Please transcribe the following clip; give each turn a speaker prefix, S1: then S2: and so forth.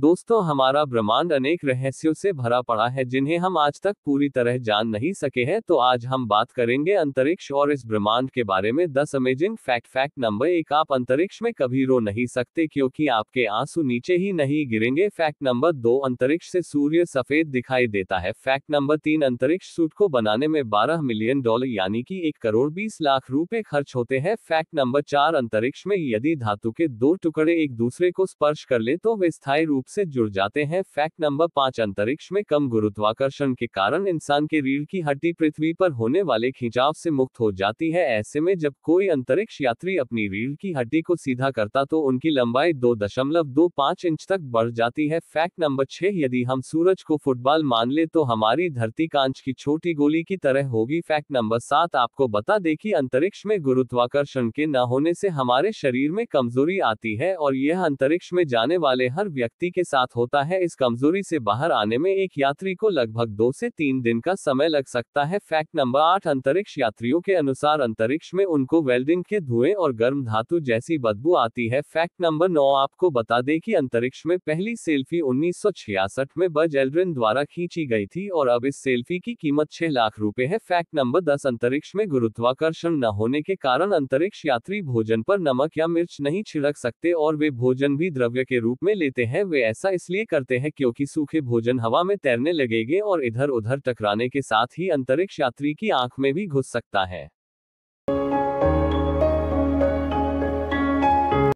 S1: दोस्तों हमारा ब्रह्मांड अनेक रहस्यों से भरा पड़ा है जिन्हें हम आज तक पूरी तरह जान नहीं सके हैं तो आज हम बात करेंगे अंतरिक्ष और इस ब्रह्मांड के बारे में दस अमेजिंग फैक्ट फैक्ट नंबर एक आप अंतरिक्ष में कभी रो नहीं सकते क्योंकि आपके आंसू नीचे ही नहीं गिरेंगे फैक्ट नंबर दो अंतरिक्ष से सूर्य सफेद दिखाई देता है फैक्ट नंबर तीन अंतरिक्ष सूट को बनाने में बारह मिलियन डॉलर यानी की एक करोड़ बीस लाख रूपए खर्च होते हैं फैक्ट नंबर चार अंतरिक्ष में यदि धातु के दो टुकड़े एक दूसरे को स्पर्श कर ले तो वे स्थायी रूप रूप से जुड़ जाते हैं फैक्ट नंबर पांच अंतरिक्ष में कम गुरुत्वाकर्षण के कारण इंसान के रीढ़ की हड्डी पृथ्वी पर होने वाले खिंचाव से मुक्त हो जाती है ऐसे में जब कोई अंतरिक्ष यात्री अपनी रीढ़ की हड्डी को सीधा करता तो उनकी लंबाई दो दशमलव दो पांच इंच तक बढ़ जाती है फैक्ट नंबर छह यदि हम सूरज को फुटबॉल मान ले तो हमारी धरती कांच की छोटी गोली की तरह होगी फैक्ट नंबर सात आपको बता दे की अंतरिक्ष में गुरुत्वाकर्षण के न होने से हमारे शरीर में कमजोरी आती है और यह अंतरिक्ष में जाने वाले हर व्यक्ति के साथ होता है इस कमजोरी से बाहर आने में एक यात्री को लगभग दो से तीन दिन का समय लग सकता है फैक्ट नंबर आठ अंतरिक्ष यात्रियों के अनुसार अंतरिक्ष में उनको वेल्डिंग के धुएं और गर्म धातु जैसी बदबू आती है फैक्ट नंबर नौ आपको बता दे की अंतरिक्ष में पहली सेल्फी उन्नीस में बज एल्ड्रिन द्वारा खींची गई थी और अब इस सेल्फी की कीमत छह लाख रूपए है फैक्ट नंबर दस अंतरिक्ष में गुरुत्वाकर्षण न होने के कारण अंतरिक्ष यात्री भोजन पर नमक या मिर्च नहीं छिड़क सकते और वे भोजन भी द्रव्य के रूप में लेते हैं वे ऐसा इसलिए करते हैं क्योंकि सूखे भोजन हवा में तैरने लगेंगे और इधर उधर टकराने के साथ ही अंतरिक्ष यात्री की आंख में भी घुस सकता है